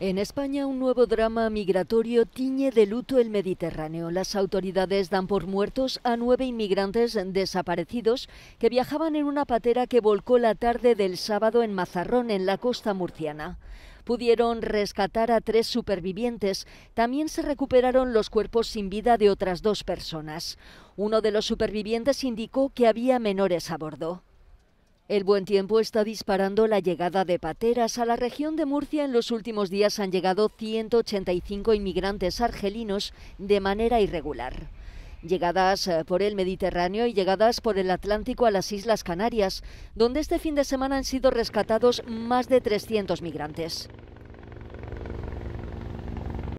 En España, un nuevo drama migratorio tiñe de luto el Mediterráneo. Las autoridades dan por muertos a nueve inmigrantes desaparecidos que viajaban en una patera que volcó la tarde del sábado en Mazarrón, en la costa murciana. Pudieron rescatar a tres supervivientes. También se recuperaron los cuerpos sin vida de otras dos personas. Uno de los supervivientes indicó que había menores a bordo. El buen tiempo está disparando la llegada de pateras. A la región de Murcia en los últimos días han llegado 185 inmigrantes argelinos de manera irregular. Llegadas eh, por el Mediterráneo y llegadas por el Atlántico a las Islas Canarias, donde este fin de semana han sido rescatados más de 300 migrantes.